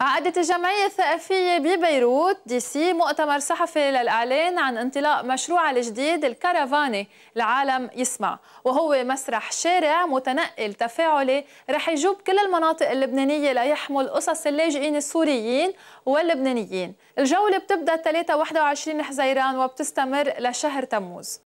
عقدت الجمعية الثقافية ببيروت دي سي مؤتمر صحفي للإعلان عن انطلاق مشروعها الجديد الكرفاني العالم يسمع وهو مسرح شارع متنقل تفاعلي رح يجوب كل المناطق اللبنانية ليحمل قصص اللاجئين السوريين واللبنانيين الجولة بتبدأ 3 21 حزيران وبتستمر لشهر تموز